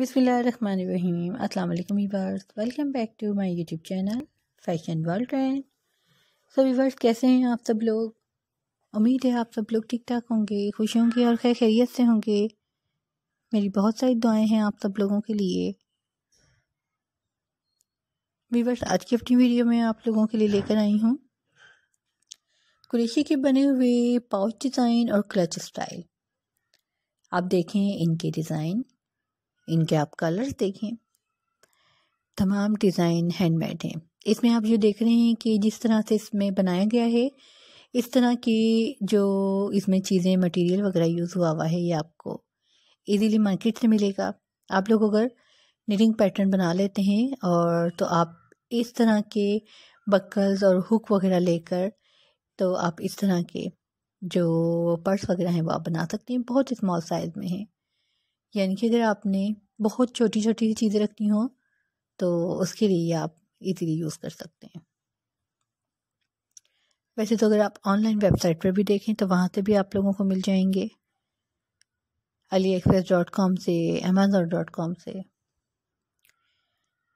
बिसमीम अल्लाम viewers welcome back to my YouTube channel fashion world trend so viewers कैसे हैं आप सब लोग उम्मीद है आप सब लोग ठीक ठाक होंगे खुश होंगे और खैर खैरियत से होंगे मेरी बहुत सारी दुआएं हैं आप सब लोगों के लिए वीवर्स आज की अपनी वीडियो में आप लोगों के लिए लेकर आई हूँ कुरेशी के बने हुए पाउच डिज़ाइन और क्लच स्टाइल आप देखें इनके डिज़ाइन इनके आप कलर्स देखें तमाम डिज़ाइन हैंडमेड हैं इसमें आप जो देख रहे हैं कि जिस तरह से इसमें बनाया गया है इस तरह की जो इसमें चीज़ें मटेरियल वगैरह यूज़ हुआ हुआ है ये आपको इजीली मार्केट से मिलेगा आप लोग अगर निटिंग पैटर्न बना लेते हैं और तो आप इस तरह के बकल्स और हुक वगैरह लेकर तो आप इस तरह के जो पर्स वगैरह हैं वो आप बना सकते हैं बहुत स्मॉल साइज़ में हैं यानी कि अगर आपने बहुत छोटी छोटी चीज़ें रखनी हो तो उसके लिए आप इजीली यूज़ कर सकते हैं वैसे तो अगर आप ऑनलाइन वेबसाइट पर भी देखें तो वहाँ से भी आप लोगों को मिल जाएंगे अली एक्सप्रेस डॉट कॉम से अमेज़ोन डॉट कॉम से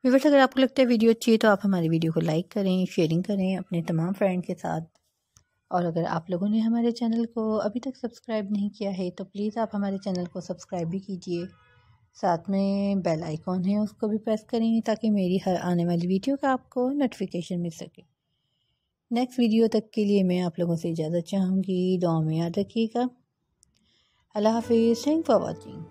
व्यूवर्स अगर आपको लगता है वीडियो अच्छी है तो आप हमारी वीडियो को लाइक करें शेयरिंग करें अपने तमाम फ्रेंड के साथ और अगर आप लोगों ने हमारे चैनल को अभी तक सब्सक्राइब नहीं किया है तो प्लीज़ आप हमारे चैनल को सब्सक्राइब भी कीजिए साथ में बेल आइकॉन है उसको भी प्रेस करें ताकि मेरी हर आने वाली वीडियो का आपको नोटिफिकेशन मिल सके नेक्स्ट वीडियो तक के लिए मैं आप लोगों से इजाज़त चाहूँगी दुआ में याद रखिएगा अल्लाह हाफिज़ थैंक फॉर वॉचिंग